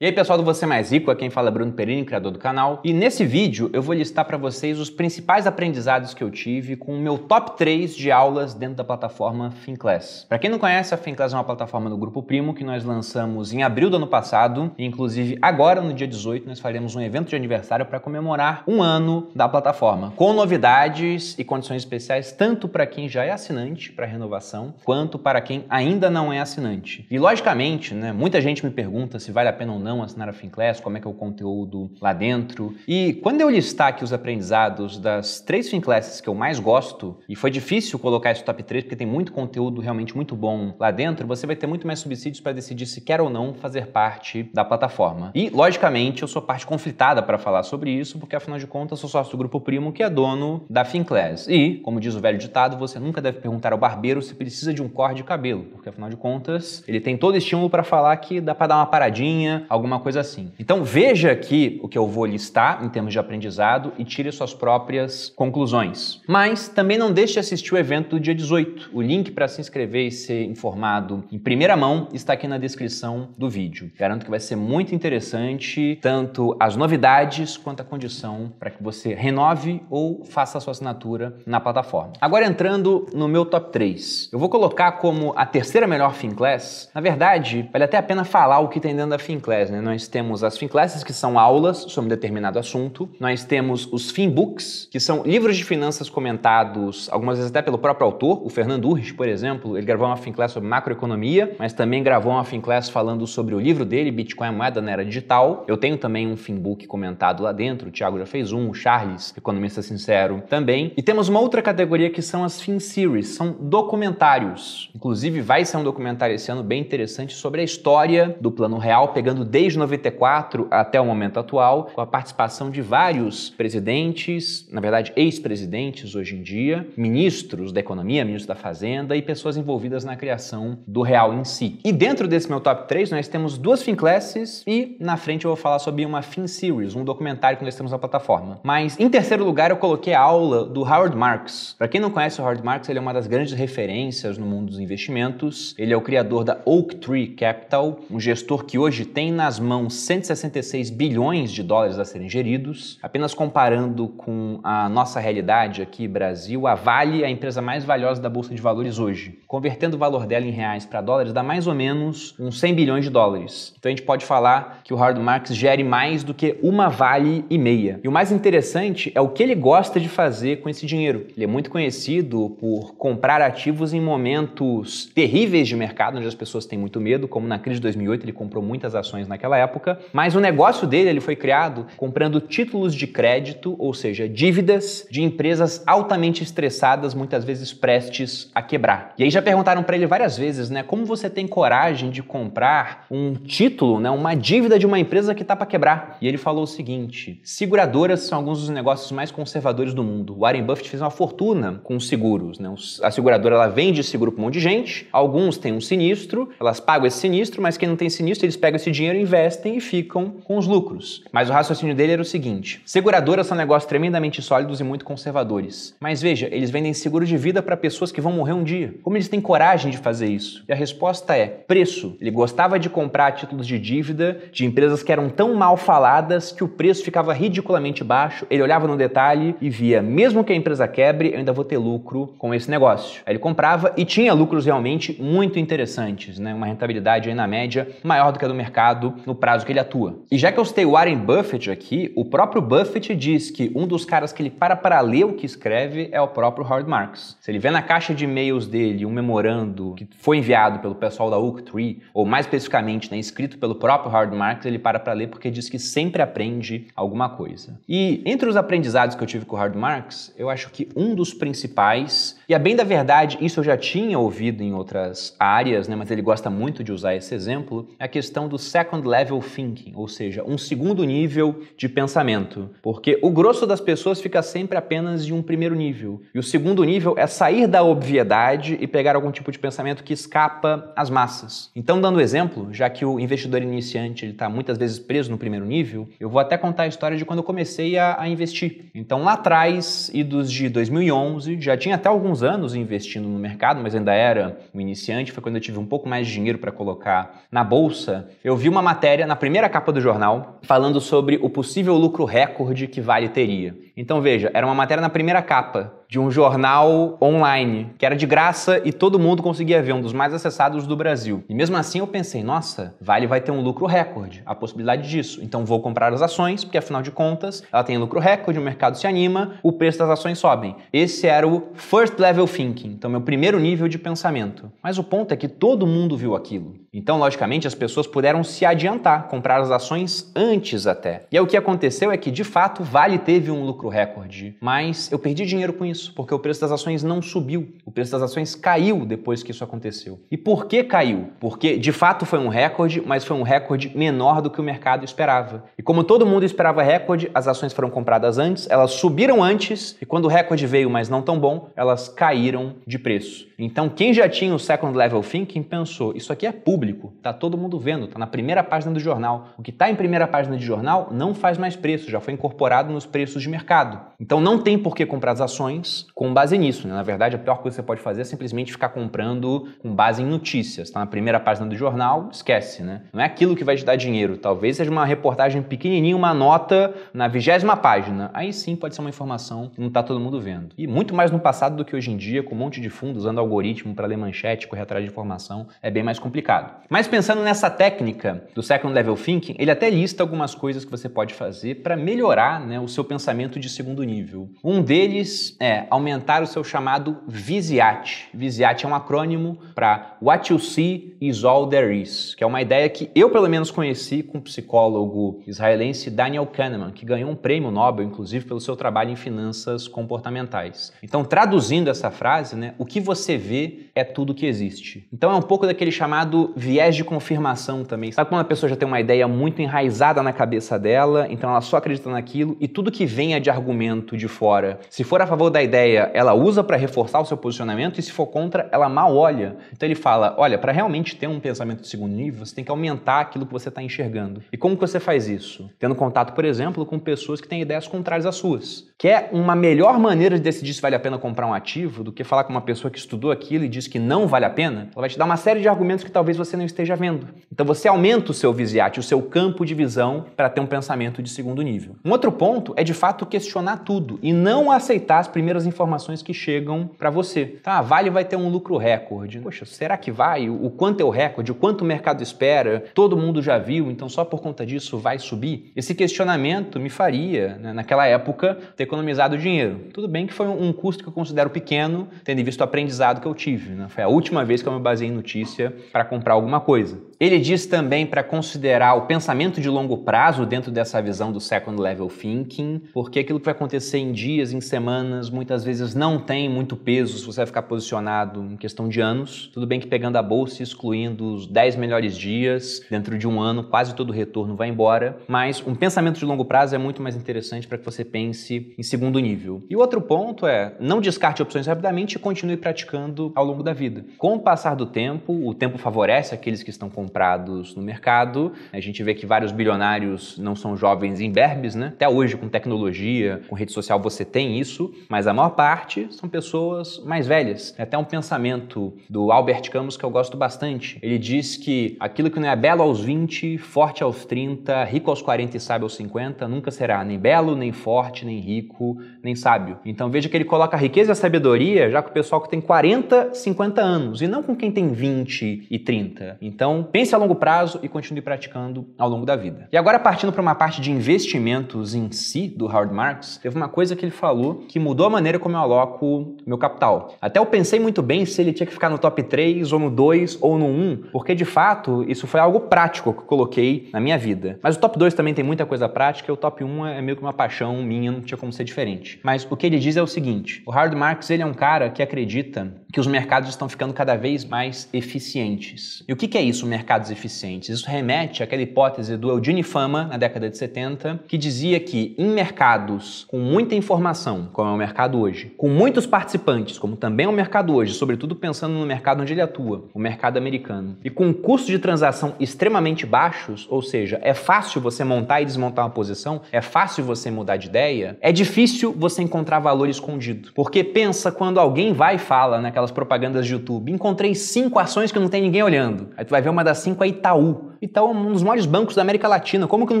E aí pessoal do Você Mais Rico, é quem fala é Bruno Perini, criador do canal. E nesse vídeo eu vou listar para vocês os principais aprendizados que eu tive com o meu top 3 de aulas dentro da plataforma Finclass. Para quem não conhece, a Finclass é uma plataforma do Grupo Primo que nós lançamos em abril do ano passado. E, inclusive agora, no dia 18, nós faremos um evento de aniversário para comemorar um ano da plataforma, com novidades e condições especiais tanto para quem já é assinante para renovação, quanto para quem ainda não é assinante. E logicamente, né, muita gente me pergunta se vale a pena ou não assinar a FinClass, como é que é o conteúdo lá dentro. E quando eu listar aqui os aprendizados das três FinClasses que eu mais gosto, e foi difícil colocar esse top 3 porque tem muito conteúdo realmente muito bom lá dentro, você vai ter muito mais subsídios para decidir se quer ou não fazer parte da plataforma. E, logicamente, eu sou parte conflitada para falar sobre isso, porque afinal de contas sou sócio do Grupo Primo, que é dono da FinClass. E, como diz o velho ditado, você nunca deve perguntar ao barbeiro se precisa de um corte de cabelo, porque afinal de contas ele tem todo estímulo para falar que dá para dar uma paradinha, alguma coisa assim. Então veja aqui o que eu vou listar em termos de aprendizado e tire suas próprias conclusões. Mas também não deixe de assistir o evento do dia 18. O link para se inscrever e ser informado em primeira mão está aqui na descrição do vídeo. Garanto que vai ser muito interessante tanto as novidades quanto a condição para que você renove ou faça a sua assinatura na plataforma. Agora entrando no meu top 3. Eu vou colocar como a terceira melhor FinClass. Na verdade, vale até a pena falar o que tem dentro da FinClass né? Nós temos as fin classes, que são aulas sobre um determinado assunto. Nós temos os fin books, que são livros de finanças comentados, algumas vezes até pelo próprio autor, o Fernando Urris, por exemplo. Ele gravou uma fin class sobre macroeconomia, mas também gravou uma fin class falando sobre o livro dele, Bitcoin, a moeda na era digital. Eu tenho também um fin book comentado lá dentro, o Thiago já fez um, o Charles, economista sincero, também. E temos uma outra categoria que são as fin series, são documentários. Inclusive, vai ser um documentário esse ano bem interessante sobre a história do Plano Real, pegando desde 94 até o momento atual, com a participação de vários presidentes, na verdade, ex-presidentes hoje em dia, ministros da Economia, ministros da Fazenda e pessoas envolvidas na criação do real em si. E dentro desse meu top 3, nós temos duas finclasses e na frente eu vou falar sobre uma fin series, um documentário que nós temos na plataforma. Mas em terceiro lugar, eu coloquei a aula do Howard Marks. Para quem não conhece o Howard Marks, ele é uma das grandes referências no mundo dos investimentos. Ele é o criador da Oak Tree Capital, um gestor que hoje tem na nas mãos 166 bilhões de dólares a serem geridos. Apenas comparando com a nossa realidade aqui, Brasil, a Vale é a empresa mais valiosa da Bolsa de Valores hoje. Convertendo o valor dela em reais para dólares, dá mais ou menos uns 100 bilhões de dólares. Então a gente pode falar que o Howard Marks gere mais do que uma Vale e meia. E o mais interessante é o que ele gosta de fazer com esse dinheiro. Ele é muito conhecido por comprar ativos em momentos terríveis de mercado, onde as pessoas têm muito medo, como na crise de 2008 ele comprou muitas ações na naquela época, mas o negócio dele ele foi criado comprando títulos de crédito, ou seja, dívidas de empresas altamente estressadas, muitas vezes prestes a quebrar. E aí já perguntaram para ele várias vezes, né, como você tem coragem de comprar um título, né, uma dívida de uma empresa que está para quebrar? E ele falou o seguinte: seguradoras são alguns dos negócios mais conservadores do mundo. Warren Buffett fez uma fortuna com seguros, né? A seguradora ela vende seguro para um monte de gente, alguns têm um sinistro, elas pagam esse sinistro, mas quem não tem sinistro, eles pegam esse dinheiro e investem e ficam com os lucros. Mas o raciocínio dele era o seguinte: seguradoras são negócios tremendamente sólidos e muito conservadores. Mas veja, eles vendem seguro de vida para pessoas que vão morrer um dia. Como eles têm coragem de fazer isso? E a resposta é preço. Ele gostava de comprar títulos de dívida de empresas que eram tão mal faladas que o preço ficava ridiculamente baixo. Ele olhava no detalhe e via, mesmo que a empresa quebre, eu ainda vou ter lucro com esse negócio. Aí ele comprava e tinha lucros realmente muito interessantes, né? Uma rentabilidade aí na média maior do que a do mercado no prazo que ele atua. E já que eu citei o Warren Buffett aqui, o próprio Buffett diz que um dos caras que ele para para ler o que escreve é o próprio Howard Marks. Se ele vê na caixa de e-mails dele um memorando que foi enviado pelo pessoal da Oaktree, ou mais especificamente, né, escrito pelo próprio Howard Marks, ele para para ler porque diz que sempre aprende alguma coisa. E entre os aprendizados que eu tive com o Howard Marks, eu acho que um dos principais, e a bem da verdade, isso eu já tinha ouvido em outras áreas, né, mas ele gosta muito de usar esse exemplo, é a questão do second second level thinking, ou seja, um segundo nível de pensamento, porque o grosso das pessoas fica sempre apenas de um primeiro nível. E o segundo nível é sair da obviedade e pegar algum tipo de pensamento que escapa às massas. Então, dando exemplo, já que o investidor iniciante está muitas vezes preso no primeiro nível, eu vou até contar a história de quando eu comecei a, a investir. Então, lá atrás, idos de 2011, já tinha até alguns anos investindo no mercado, mas ainda era um iniciante, foi quando eu tive um pouco mais de dinheiro para colocar na bolsa, eu vi uma matéria na primeira capa do jornal falando sobre o possível lucro recorde que Vale teria. Então veja, era uma matéria na primeira capa de um jornal online, que era de graça e todo mundo conseguia ver, um dos mais acessados do Brasil. E mesmo assim eu pensei, nossa, Vale vai ter um lucro recorde, a possibilidade disso. Então vou comprar as ações, porque afinal de contas ela tem lucro recorde, o mercado se anima, o preço das ações sobem. Esse era o first level thinking, então meu primeiro nível de pensamento. Mas o ponto é que todo mundo viu aquilo. Então, logicamente, as pessoas puderam se adiantar, comprar as ações antes até. E aí o que aconteceu é que, de fato, Vale teve um lucro recorde, mas eu perdi dinheiro com isso isso, porque o preço das ações não subiu. O preço das ações caiu depois que isso aconteceu. E por que caiu? Porque de fato foi um recorde, mas foi um recorde menor do que o mercado esperava. E como todo mundo esperava recorde, as ações foram compradas antes, elas subiram antes, e quando o recorde veio, mas não tão bom, elas caíram de preço. Então, quem já tinha o second level thinking pensou: isso aqui é público, tá todo mundo vendo, tá na primeira página do jornal. O que está em primeira página de jornal não faz mais preço, já foi incorporado nos preços de mercado. Então, não tem por que comprar as ações com base nisso. Né? Na verdade, a pior coisa que você pode fazer é simplesmente ficar comprando com base em notícias. Tá na primeira página do jornal, esquece, né? Não é aquilo que vai te dar dinheiro. Talvez seja uma reportagem pequenininha, uma nota na vigésima página. Aí sim pode ser uma informação que não está todo mundo vendo. E muito mais no passado do que hoje em dia, com um monte de fundos usando algoritmo para ler manchete, correr atrás de informação, é bem mais complicado. Mas pensando nessa técnica do Second Level Thinking, ele até lista algumas coisas que você pode fazer para melhorar né, o seu pensamento de segundo nível. Um deles é aumentar o seu chamado VISIAT. VISIAT é um acrônimo para What You See Is All There Is, que é uma ideia que eu, pelo menos, conheci com o psicólogo israelense Daniel Kahneman, que ganhou um prêmio Nobel, inclusive, pelo seu trabalho em finanças comportamentais. Então, traduzindo essa frase, né, o que você você vê é tudo que existe. Então é um pouco daquele chamado viés de confirmação também. Sabe quando a pessoa já tem uma ideia muito enraizada na cabeça dela, então ela só acredita naquilo e tudo que venha é de argumento de fora, se for a favor da ideia, ela usa para reforçar o seu posicionamento e se for contra, ela mal olha. Então ele fala: olha, para realmente ter um pensamento de segundo nível, você tem que aumentar aquilo que você está enxergando. E como que você faz isso? Tendo contato, por exemplo, com pessoas que têm ideias contrárias às suas. Que é uma melhor maneira de decidir se vale a pena comprar um ativo do que falar com uma pessoa que estudou estudou aquilo e diz que não vale a pena, ela vai te dar uma série de argumentos que talvez você não esteja vendo. Então você aumenta o seu visiate, o seu campo de visão para ter um pensamento de segundo nível. Um outro ponto é de fato questionar tudo e não aceitar as primeiras informações que chegam para você. Tá, Vale vai ter um lucro recorde. Poxa, será que vai? O quanto é o recorde? O quanto o mercado espera? Todo mundo já viu, então só por conta disso vai subir? Esse questionamento me faria, né, naquela época, ter economizado dinheiro. Tudo bem que foi um custo que eu considero pequeno, tendo visto o aprendizado resultado que eu tive. Né? Foi a última vez que eu me baseei em notícia para comprar alguma coisa. Ele diz também para considerar o pensamento de longo prazo dentro dessa visão do second level thinking, porque aquilo que vai acontecer em dias, em semanas, muitas vezes não tem muito peso se você vai ficar posicionado em questão de anos. Tudo bem que pegando a bolsa e excluindo os 10 melhores dias, dentro de um ano quase todo o retorno vai embora, mas um pensamento de longo prazo é muito mais interessante para que você pense em segundo nível. E outro ponto é, não descarte opções rapidamente e continue praticando ao longo da vida. Com o passar do tempo, o tempo favorece aqueles que estão com comprados no mercado. A gente vê que vários bilionários não são jovens imberbes, né? Até hoje, com tecnologia, com rede social, você tem isso, mas a maior parte são pessoas mais velhas. É até um pensamento do Albert Camus que eu gosto bastante. Ele diz que aquilo que não é belo aos 20, forte aos 30, rico aos 40 e sábio aos 50, nunca será nem belo, nem forte, nem rico, nem sábio. Então veja que ele coloca a riqueza e a sabedoria já com o pessoal que tem 40, 50 anos, e não com quem tem 20 e 30. Então, Pense a longo prazo e continue praticando ao longo da vida. E agora, partindo para uma parte de investimentos em si, do Howard Marks, teve uma coisa que ele falou que mudou a maneira como eu aloco meu capital. Até eu pensei muito bem se ele tinha que ficar no top 3, ou no 2, ou no 1, porque de fato isso foi algo prático que eu coloquei na minha vida. Mas o top 2 também tem muita coisa prática, e o top 1 é meio que uma paixão minha, não tinha como ser diferente. Mas o que ele diz é o seguinte: o Howard Marks ele é um cara que acredita que os mercados estão ficando cada vez mais eficientes. E o que é isso, mercados eficientes? Isso remete àquela hipótese do Eugene Fama, na década de 70, que dizia que em mercados com muita informação, como é o mercado hoje, com muitos participantes, como também é o mercado hoje, sobretudo pensando no mercado onde ele atua, o mercado americano, e com custos de transação extremamente baixos, ou seja, é fácil você montar e desmontar uma posição, é fácil você mudar de ideia, é difícil você encontrar valor escondido. Porque pensa quando alguém vai e fala naquela aquelas propagandas de YouTube. Encontrei cinco ações que não tem ninguém olhando. Aí tu vai ver uma das cinco é Itaú. Itaú é um dos maiores bancos da América Latina. Como que não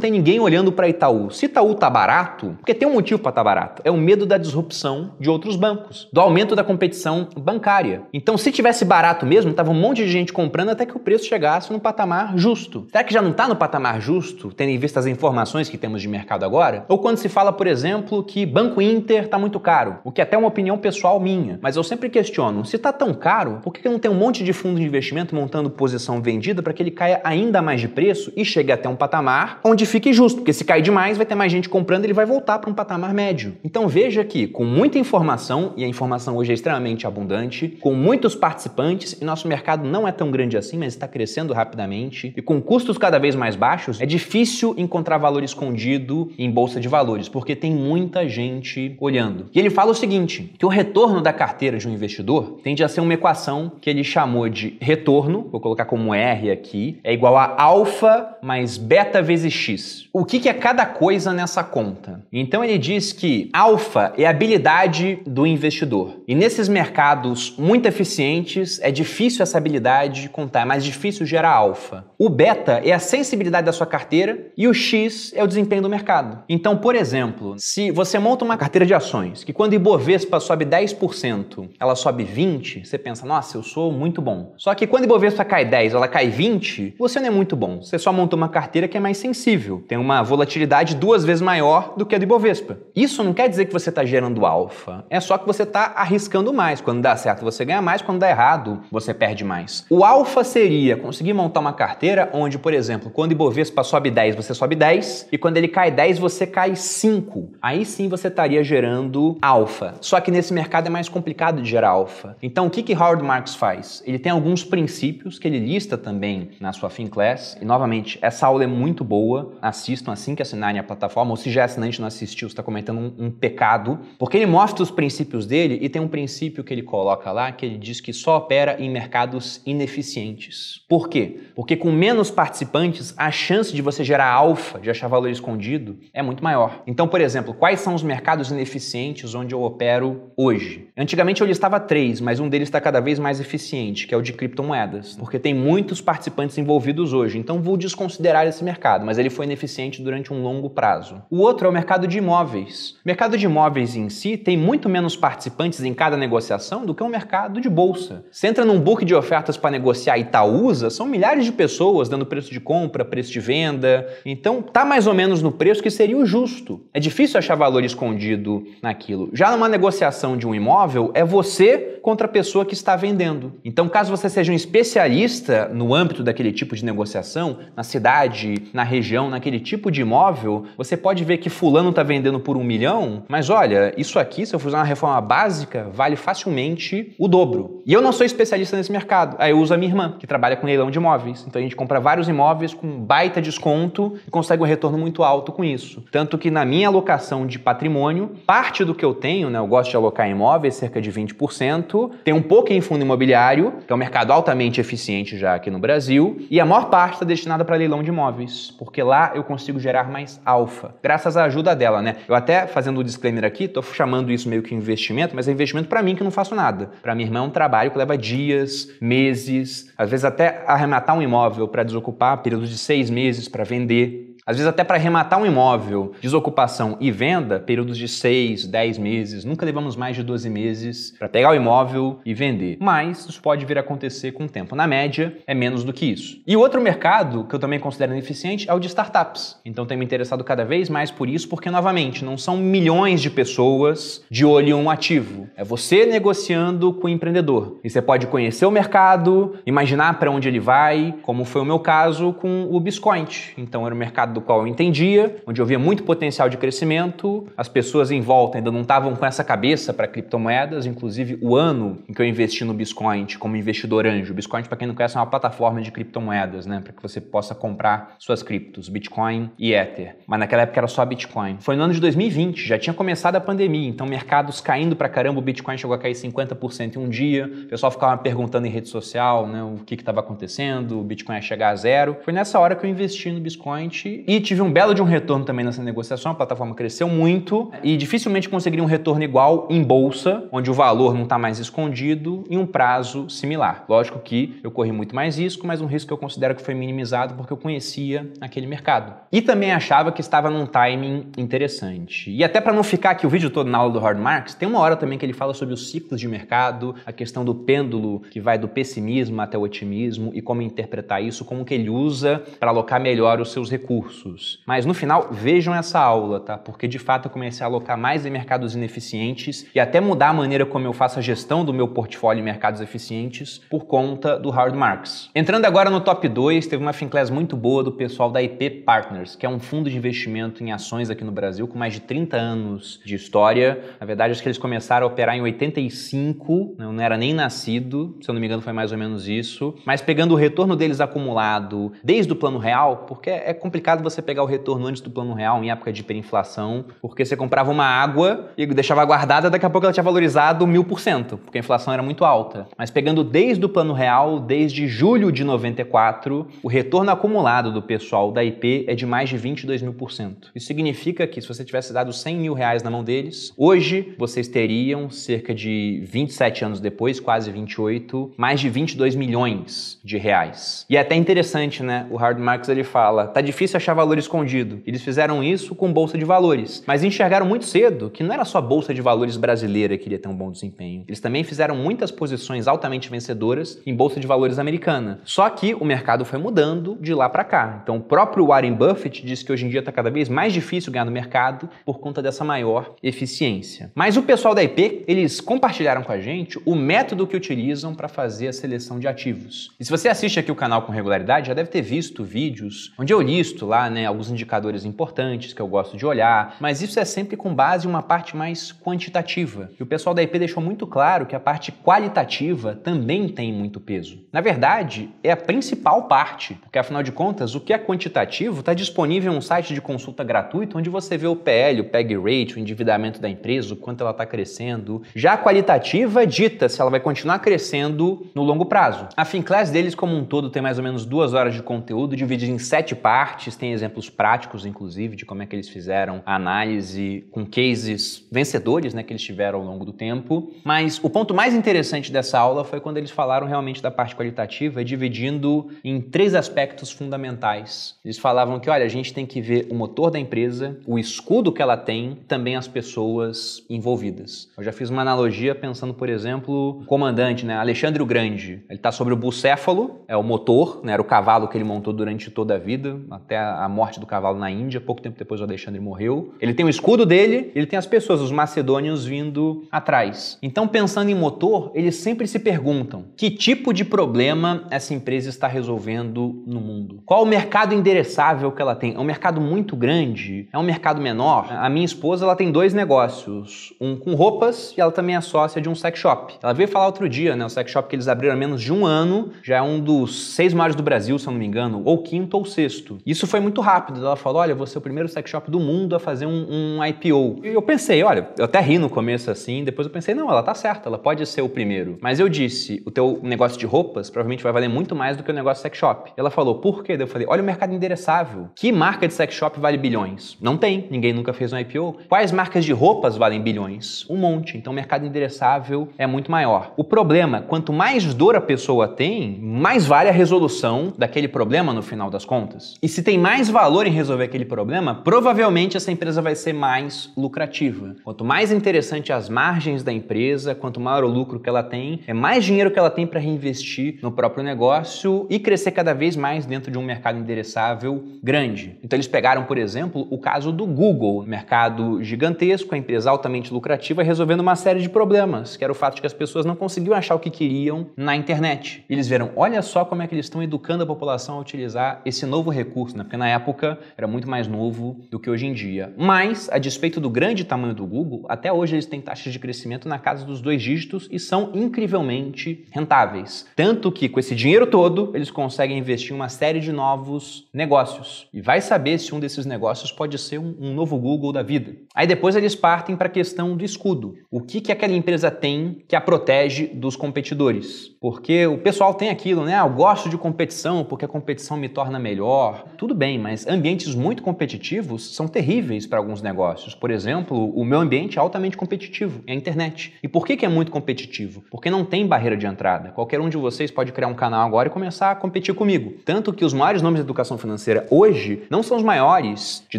tem ninguém olhando para Itaú? Se Itaú tá barato, porque tem um motivo para tá barato, é o medo da disrupção de outros bancos, do aumento da competição bancária. Então, se tivesse barato mesmo, tava um monte de gente comprando até que o preço chegasse no patamar justo. Será que já não tá no patamar justo, tendo em vista as informações que temos de mercado agora? Ou quando se fala, por exemplo, que Banco Inter tá muito caro, o que é até uma opinião pessoal minha, mas eu sempre questiono se está tão caro, por que não tem um monte de fundo de investimento montando posição vendida para que ele caia ainda mais de preço e chegue até um patamar onde fique justo? Porque se cair demais, vai ter mais gente comprando e ele vai voltar para um patamar médio. Então veja que, com muita informação, e a informação hoje é extremamente abundante, com muitos participantes, e nosso mercado não é tão grande assim, mas está crescendo rapidamente, e com custos cada vez mais baixos, é difícil encontrar valor escondido em bolsa de valores, porque tem muita gente olhando. E ele fala o seguinte: que o retorno da carteira de um investidor tende a ser uma equação que ele chamou de retorno, vou colocar como R aqui, é igual a alfa mais beta vezes x. O que, que é cada coisa nessa conta? Então ele diz que alfa é a habilidade do investidor. E nesses mercados muito eficientes, é difícil essa habilidade contar, é mais difícil gerar alfa. O beta é a sensibilidade da sua carteira e o x é o desempenho do mercado. Então, por exemplo, se você monta uma carteira de ações que quando Ibovespa sobe 10%, ela sobe 20%, 20, você pensa, nossa, eu sou muito bom. Só que quando a Ibovespa cai 10, ela cai 20, você não é muito bom. Você só montou uma carteira que é mais sensível, tem uma volatilidade duas vezes maior do que a do Ibovespa. Isso não quer dizer que você está gerando alfa, é só que você está arriscando mais. Quando dá certo, você ganha mais, quando dá errado, você perde mais. O alfa seria conseguir montar uma carteira onde, por exemplo, quando o Ibovespa sobe 10, você sobe 10, e quando ele cai 10, você cai 5. Aí sim você estaria gerando alfa. Só que nesse mercado é mais complicado de gerar alfa. Então, o que, que Howard Marks faz? Ele tem alguns princípios que ele lista também na sua FinClass. E, novamente, essa aula é muito boa. Assistam assim que assinarem a plataforma, ou se já é assinante não assistiu, está comentando um, um pecado. Porque ele mostra os princípios dele e tem um princípio que ele coloca lá que ele diz que só opera em mercados ineficientes. Por quê? Porque com menos participantes, a chance de você gerar alfa, de achar valor escondido, é muito maior. Então, por exemplo, quais são os mercados ineficientes onde eu opero hoje? Antigamente eu listava três, mas um deles está cada vez mais eficiente, que é o de criptomoedas, porque tem muitos participantes envolvidos hoje, então vou desconsiderar esse mercado, mas ele foi ineficiente durante um longo prazo. O outro é o mercado de imóveis. O mercado de imóveis em si tem muito menos participantes em cada negociação do que um mercado de bolsa. Você entra num book de ofertas para negociar Itaúsa, são milhares de pessoas dando preço de compra, preço de venda, então tá mais ou menos no preço que seria o justo. É difícil achar valor escondido naquilo. Já numa negociação de um imóvel, é você contra a pessoa que está vendendo. Então, caso você seja um especialista no âmbito daquele tipo de negociação, na cidade, na região, naquele tipo de imóvel, você pode ver que fulano está vendendo por um milhão, mas olha, isso aqui, se eu fizer uma reforma básica, vale facilmente o dobro. E eu não sou especialista nesse mercado. Aí eu uso a minha irmã, que trabalha com leilão de imóveis. Então a gente compra vários imóveis com baita desconto e consegue um retorno muito alto com isso. Tanto que na minha alocação de patrimônio, parte do que eu tenho, né, eu gosto de alocar imóveis, cerca de 20%, tem um pouco em fundo imobiliário, que é um mercado altamente eficiente já aqui no Brasil, e a maior parte está destinada para leilão de imóveis, porque lá eu consigo gerar mais alfa, graças à ajuda dela, né? Eu até fazendo o um disclaimer aqui, estou chamando isso meio que investimento, mas é investimento para mim que não faço nada. Para minha irmã é um trabalho que leva dias, meses, às vezes até arrematar um imóvel para desocupar, período de seis meses para vender. Às vezes, até para arrematar um imóvel, desocupação e venda, períodos de 6, 10 meses, nunca levamos mais de 12 meses para pegar o imóvel e vender. Mas isso pode vir a acontecer com o tempo. Na média, é menos do que isso. E outro mercado que eu também considero ineficiente é o de startups. Então, tem me interessado cada vez mais por isso, porque, novamente, não são milhões de pessoas de olho em um ativo. É você negociando com o empreendedor. E você pode conhecer o mercado, imaginar para onde ele vai, como foi o meu caso com o Biscoint. Então, era um mercado mercado do qual eu entendia, onde eu via muito potencial de crescimento, as pessoas em volta ainda não estavam com essa cabeça para criptomoedas, inclusive o ano em que eu investi no Bitcoin como investidor anjo. O Bitcoin, para quem não conhece, é uma plataforma de criptomoedas, né, para que você possa comprar suas criptos, Bitcoin e Ether. Mas naquela época era só Bitcoin. Foi no ano de 2020, já tinha começado a pandemia, então mercados caindo para caramba, o Bitcoin chegou a cair 50% em um dia, o pessoal ficava perguntando em rede social, né, o que estava acontecendo, o Bitcoin ia chegar a zero. Foi nessa hora que eu investi no Bitcoin e tive um belo de um retorno também nessa negociação. A plataforma cresceu muito é. e dificilmente conseguiria um retorno igual em bolsa, onde o valor não está mais escondido em um prazo similar. Lógico que eu corri muito mais risco, mas um risco que eu considero que foi minimizado porque eu conhecia aquele mercado. E também achava que estava num timing interessante. E até para não ficar aqui o vídeo todo na aula do Howard Marks, tem uma hora também que ele fala sobre os ciclos de mercado, a questão do pêndulo que vai do pessimismo até o otimismo e como interpretar isso, como que ele usa para alocar melhor os seus recursos recursos. Mas no final, vejam essa aula, tá? Porque de fato eu comecei a alocar mais em mercados ineficientes e até mudar a maneira como eu faço a gestão do meu portfólio em mercados eficientes por conta do Hard Marks. Entrando agora no top 2, teve uma finclass muito boa do pessoal da IP Partners, que é um fundo de investimento em ações aqui no Brasil com mais de 30 anos de história. Na verdade, acho que eles começaram a operar em 85, né? não era nem nascido, se eu não me engano foi mais ou menos isso. Mas pegando o retorno deles acumulado desde o plano real, porque é complicado você pegar o retorno antes do plano real, em época de hiperinflação, porque você comprava uma água e deixava guardada, daqui a pouco ela tinha valorizado mil por cento, porque a inflação era muito alta. Mas pegando desde o plano real, desde julho de 94, o retorno acumulado do pessoal da IP é de mais de 22 mil por cento. Isso significa que se você tivesse dado 100 mil reais na mão deles, hoje vocês teriam, cerca de 27 anos depois, quase 28, mais de 22 milhões de reais. E é até interessante, né? O Hard Marks ele fala, tá difícil achar valor escondido. Eles fizeram isso com bolsa de valores, mas enxergaram muito cedo que não era só a bolsa de valores brasileira que iria ter um bom desempenho. Eles também fizeram muitas posições altamente vencedoras em bolsa de valores americana. Só que o mercado foi mudando de lá para cá. Então, o próprio Warren Buffett disse que hoje em dia está cada vez mais difícil ganhar no mercado por conta dessa maior eficiência. Mas o pessoal da IP, eles compartilharam com a gente o método que utilizam para fazer a seleção de ativos. E se você assiste aqui o canal com regularidade, já deve ter visto vídeos onde eu listo lá né, alguns indicadores importantes que eu gosto de olhar, mas isso é sempre com base em uma parte mais quantitativa. E o pessoal da IP deixou muito claro que a parte qualitativa também tem muito peso. Na verdade, é a principal parte, porque afinal de contas, o que é quantitativo está disponível em um site de consulta gratuito onde você vê o PL, o PEG Rate, o endividamento da empresa, o quanto ela está crescendo. Já a qualitativa é dita se ela vai continuar crescendo no longo prazo. A Finclass deles como um todo tem mais ou menos duas horas de conteúdo, dividido em sete partes, tem exemplos práticos, inclusive, de como é que eles fizeram a análise com cases vencedores né, que eles tiveram ao longo do tempo. Mas o ponto mais interessante dessa aula foi quando eles falaram realmente da parte qualitativa, dividindo em três aspectos fundamentais. Eles falavam que, olha, a gente tem que ver o motor da empresa, o escudo que ela tem, também as pessoas envolvidas. Eu já fiz uma analogia pensando, por exemplo, o comandante, né, Alexandre o Grande. Ele está sobre o bucéfalo, é o motor, né, era o cavalo que ele montou durante toda a vida, até a a morte do cavalo na Índia, pouco tempo depois o Alexandre morreu. Ele tem o escudo dele, ele tem as pessoas, os macedônios vindo atrás. Então, pensando em motor, eles sempre se perguntam: que tipo de problema essa empresa está resolvendo no mundo? Qual o mercado endereçável que ela tem? É um mercado muito grande? É um mercado menor? A minha esposa ela tem dois negócios, um com roupas e ela também é sócia de um sex shop. Ela veio falar outro dia, né? O sex shop que eles abriram há menos de um ano, já é um dos seis maiores do Brasil, se eu não me engano, ou quinto ou sexto. Isso foi muito muito rápido. Ela falou: Olha, você é o primeiro sex shop do mundo a fazer um, um, IPO. E eu pensei: Olha, eu até ri no começo assim, depois eu pensei: Não, ela tá certa, ela pode ser o primeiro. Mas eu disse: O teu negócio de roupas provavelmente vai valer muito mais do que o negócio sex shop. Ela falou: Por quê? Eu falei: Olha o mercado endereçável. Que marca de sex shop vale bilhões? Não tem, ninguém nunca fez um IPO. Quais marcas de roupas valem bilhões? Um monte. Então o mercado endereçável é muito maior. O problema: quanto mais dor a pessoa tem, mais vale a resolução daquele problema no final das contas. E se tem mais mais valor em resolver aquele problema, provavelmente essa empresa vai ser mais lucrativa. Quanto mais interessante as margens da empresa, quanto maior o lucro que ela tem, é mais dinheiro que ela tem para reinvestir no próprio negócio e crescer cada vez mais dentro de um mercado endereçável grande. Então eles pegaram, por exemplo, o caso do Google, mercado gigantesco, a empresa altamente lucrativa, resolvendo uma série de problemas, que era o fato de que as pessoas não conseguiam achar o que queriam na internet. eles viram, olha só como é que eles estão educando a população a utilizar esse novo recurso, né? Porque na época era muito mais novo do que hoje em dia. Mas, a despeito do grande tamanho do Google, até hoje eles têm taxas de crescimento na casa dos dois dígitos e são incrivelmente rentáveis. Tanto que, com esse dinheiro todo, eles conseguem investir em uma série de novos negócios. E vai saber se um desses negócios pode ser um, um novo Google da vida. Aí depois eles partem para a questão do escudo. O que, que aquela empresa tem que a protege dos competidores? Porque o pessoal tem aquilo, né? Ah, eu gosto de competição porque a competição me torna melhor. Tudo bem bem, mas ambientes muito competitivos são terríveis para alguns negócios. Por exemplo, o meu ambiente é altamente competitivo, é a internet. E por que, que é muito competitivo? Porque não tem barreira de entrada. Qualquer um de vocês pode criar um canal agora e começar a competir comigo. Tanto que os maiores nomes de educação financeira hoje não são os maiores de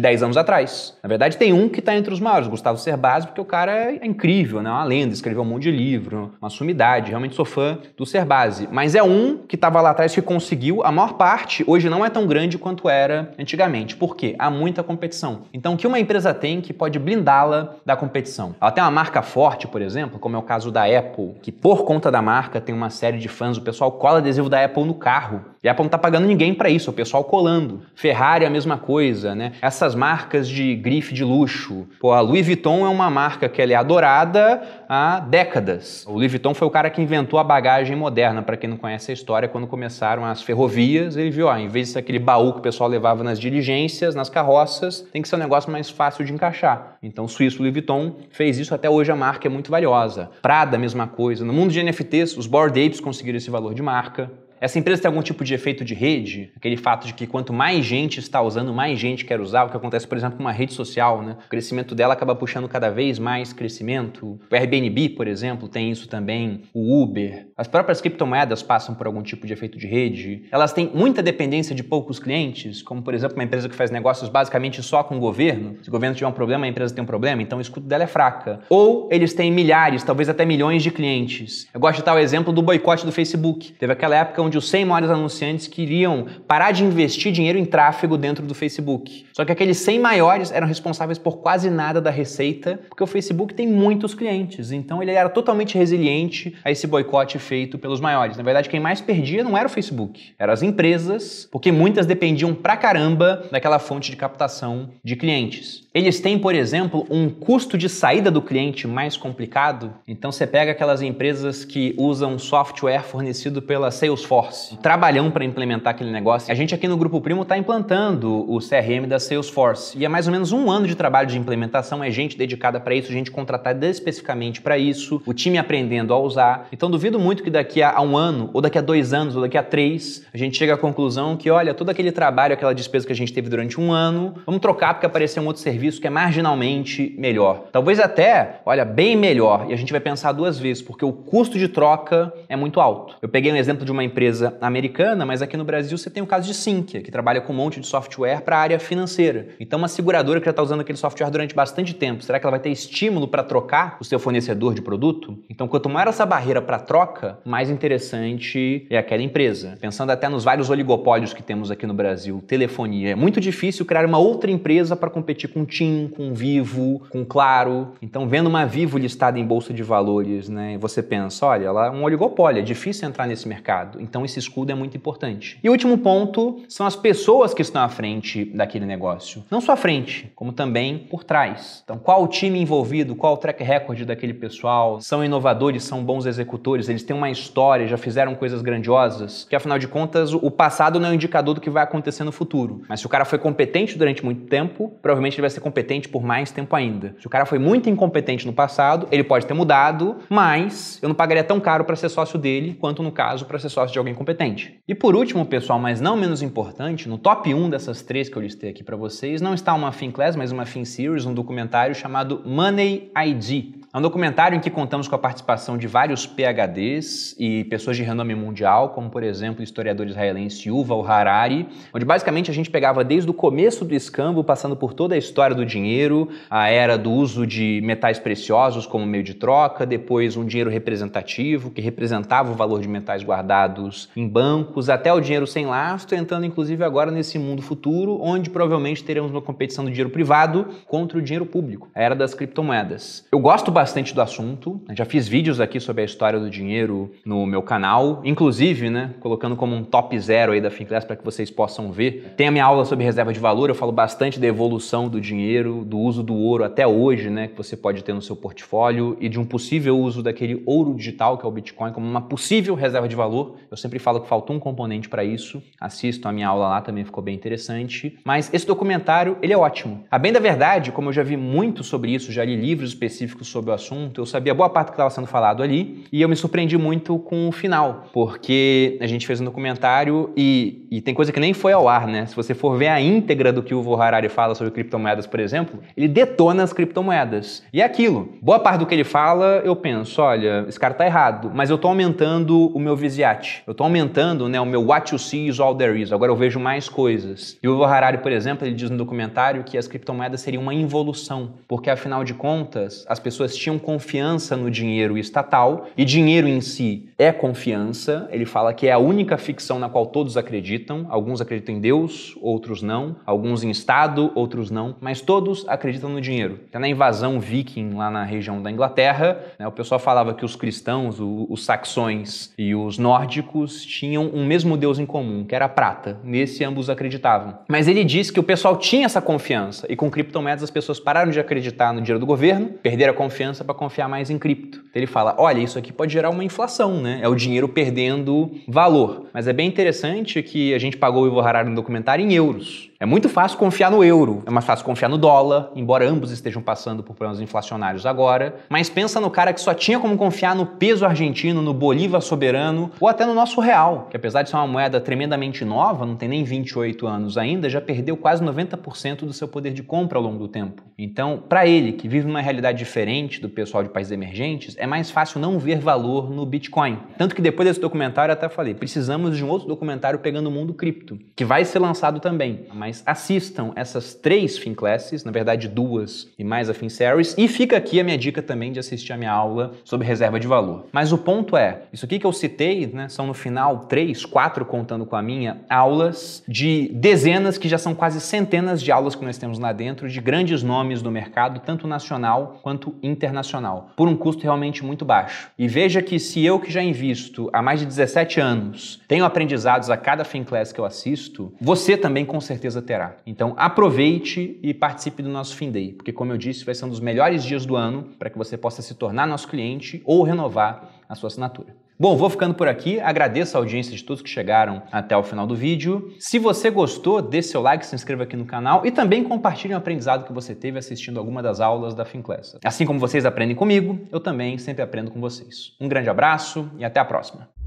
10 anos atrás. Na verdade, tem um que está entre os maiores, Gustavo Serbasi, porque o cara é incrível, né? É uma lenda, escreveu um monte de livro, uma sumidade. Realmente sou fã do Serbasi. Mas é um que estava lá atrás que conseguiu, a maior parte, hoje não é tão grande quanto era antigamente, porque há muita competição. Então, o que uma empresa tem que pode blindá-la da competição? Ela tem uma marca forte, por exemplo, como é o caso da Apple, que por conta da marca tem uma série de fãs, o pessoal cola adesivo da Apple no carro. E a Apple não está pagando ninguém para isso, o pessoal colando. Ferrari é a mesma coisa, né? Essas marcas de grife de luxo. Pô, a Louis Vuitton é uma marca que é adorada há décadas. O Louis Vuitton foi o cara que inventou a bagagem moderna, para quem não conhece a história, quando começaram as ferrovias, ele viu, ó, em vez daquele baú que o pessoal levava estava nas diligências, nas carroças, tem que ser um negócio mais fácil de encaixar. Então, Suíço Louis Vuitton fez isso, até hoje a marca é muito valiosa. Prada, mesma coisa. No mundo de NFTs, os Bored Apes conseguiram esse valor de marca. Essa empresa tem algum tipo de efeito de rede? Aquele fato de que quanto mais gente está usando, mais gente quer usar, o que acontece, por exemplo, com uma rede social, né? O crescimento dela acaba puxando cada vez mais crescimento. O Airbnb, por exemplo, tem isso também, o Uber. As próprias criptomoedas passam por algum tipo de efeito de rede. Elas têm muita dependência de poucos clientes, como por exemplo, uma empresa que faz negócios basicamente só com o governo. Se o governo tiver um problema, a empresa tem um problema, então o escudo dela é fraca. Ou eles têm milhares, talvez até milhões de clientes. Eu gosto de dar o exemplo do boicote do Facebook. Teve aquela época onde onde os 100 maiores anunciantes queriam parar de investir dinheiro em tráfego dentro do Facebook. Só que aqueles 100 maiores eram responsáveis por quase nada da receita, porque o Facebook tem muitos clientes, então ele era totalmente resiliente a esse boicote feito pelos maiores. Na verdade, quem mais perdia não era o Facebook, eram as empresas, porque muitas dependiam pra caramba daquela fonte de captação de clientes. Eles têm, por exemplo, um custo de saída do cliente mais complicado, então você pega aquelas empresas que usam software fornecido pela Salesforce Salesforce, trabalhão para implementar aquele negócio. A gente aqui no Grupo Primo está implantando o CRM da Salesforce e é mais ou menos um ano de trabalho de implementação, é gente dedicada para isso, gente contratada especificamente para isso, o time aprendendo a usar. Então duvido muito que daqui a um ano, ou daqui a dois anos, ou daqui a três, a gente chegue à conclusão que, olha, todo aquele trabalho, aquela despesa que a gente teve durante um ano, vamos trocar porque apareceu um outro serviço que é marginalmente melhor. Talvez até, olha, bem melhor. E a gente vai pensar duas vezes, porque o custo de troca é muito alto. Eu peguei um exemplo de uma empresa empresa americana, mas aqui no Brasil você tem o caso de Sync, que trabalha com um monte de software para a área financeira. Então, uma seguradora que já está usando aquele software durante bastante tempo, será que ela vai ter estímulo para trocar o seu fornecedor de produto? Então, quanto maior essa barreira para troca, mais interessante é aquela empresa. Pensando até nos vários oligopólios que temos aqui no Brasil, telefonia. É muito difícil criar uma outra empresa para competir com TIM, com Vivo, com Claro. Então, vendo uma Vivo listada em bolsa de valores, né, você pensa, olha, ela é um oligopólio, é difícil entrar nesse mercado. Então, então esse escudo é muito importante. E o último ponto são as pessoas que estão à frente daquele negócio. Não só à frente, como também por trás. Então qual o time envolvido, qual o track record daquele pessoal, são inovadores, são bons executores, eles têm uma história, já fizeram coisas grandiosas, que afinal de contas o passado não é um indicador do que vai acontecer no futuro. Mas se o cara foi competente durante muito tempo, provavelmente ele vai ser competente por mais tempo ainda. Se o cara foi muito incompetente no passado, ele pode ter mudado, mas eu não pagaria tão caro para ser sócio dele quanto no caso para ser sócio de alguém competente. E por último, pessoal, mas não menos importante, no top 1 dessas três que eu listei aqui para vocês, não está uma FinClass, mas uma FinSeries, um documentário chamado Money ID. É um documentário em que contamos com a participação de vários PhDs e pessoas de renome mundial, como por exemplo o historiador israelense Yuval Harari, onde basicamente a gente pegava desde o começo do escambo, passando por toda a história do dinheiro, a era do uso de metais preciosos como meio de troca, depois um dinheiro representativo que representava o valor de metais guardados em bancos, até o dinheiro sem lastro, entrando inclusive agora nesse mundo futuro, onde provavelmente teremos uma competição do dinheiro privado contra o dinheiro público, a era das criptomoedas. Eu gosto bastante bastante do assunto. Já fiz vídeos aqui sobre a história do dinheiro no meu canal, inclusive, né, colocando como um top zero aí da Finclass para que vocês possam ver. Tem a minha aula sobre reserva de valor, eu falo bastante da evolução do dinheiro, do uso do ouro até hoje, né, que você pode ter no seu portfólio e de um possível uso daquele ouro digital que é o Bitcoin como uma possível reserva de valor. Eu sempre falo que faltou um componente para isso. Assisto a minha aula lá, também ficou bem interessante. Mas esse documentário, ele é ótimo. A bem da verdade, como eu já vi muito sobre isso, já li livros específicos sobre assunto, eu sabia boa parte do que estava sendo falado ali, e eu me surpreendi muito com o final, porque a gente fez um documentário e, e tem coisa que nem foi ao ar, né? Se você for ver a íntegra do que o Vô Harari fala sobre criptomoedas, por exemplo, ele detona as criptomoedas. E é aquilo. Boa parte do que ele fala, eu penso, olha, esse cara tá errado, mas eu tô aumentando o meu visiate. Eu tô aumentando, né, o meu what you see is all there is. Agora eu vejo mais coisas. E o Vô Harari, por exemplo, ele diz no documentário que as criptomoedas seriam uma involução, porque afinal de contas, as pessoas tinham confiança no dinheiro estatal, e dinheiro em si é confiança. Ele fala que é a única ficção na qual todos acreditam. Alguns acreditam em Deus, outros não. Alguns em Estado, outros não. Mas todos acreditam no dinheiro. Até então, na invasão viking lá na região da Inglaterra, né, o pessoal falava que os cristãos, o, os saxões e os nórdicos tinham um mesmo Deus em comum, que era a prata. Nesse ambos acreditavam. Mas ele diz que o pessoal tinha essa confiança e com criptomoedas as pessoas pararam de acreditar no dinheiro do governo, perderam a confiança segurança para confiar mais em cripto. Então ele fala: olha, isso aqui pode gerar uma inflação, né? É o dinheiro perdendo valor. Mas é bem interessante que a gente pagou o Ivo Harari no documentário em euros. É muito fácil confiar no euro, é mais fácil confiar no dólar, embora ambos estejam passando por problemas inflacionários agora. Mas pensa no cara que só tinha como confiar no peso argentino, no Bolívar soberano ou até no nosso real, que apesar de ser uma moeda tremendamente nova, não tem nem 28 anos ainda, já perdeu quase 90% do seu poder de compra ao longo do tempo. Então, para ele, que vive uma realidade diferente do pessoal de países emergentes, é mais fácil não ver valor no Bitcoin. Tanto que depois desse documentário eu até falei, precisamos de um outro documentário pegando o mundo cripto, que vai ser lançado também. Mas assistam essas três finclasses, na verdade duas e mais a series, e fica aqui a minha dica também de assistir a minha aula sobre reserva de valor. Mas o ponto é, isso aqui que eu citei, né, são no final três, quatro contando com a minha, aulas de dezenas que já são quase centenas de aulas que nós temos lá dentro de grandes nomes do mercado, tanto nacional quanto internacional, por um custo realmente realmente muito baixo. E veja que se eu que já invisto há mais de 17 anos tenho aprendizados a cada Finclass que eu assisto, você também com certeza terá. Então aproveite e participe do nosso Fin Day, porque como eu disse, vai ser um dos melhores dias do ano para que você possa se tornar nosso cliente ou renovar a sua assinatura. Bom, vou ficando por aqui. Agradeço a audiência de todos que chegaram até o final do vídeo. Se você gostou, dê seu like, se inscreva aqui no canal e também compartilhe o aprendizado que você teve assistindo alguma das aulas da FinClass. Assim como vocês aprendem comigo, eu também sempre aprendo com vocês. Um grande abraço e até a próxima.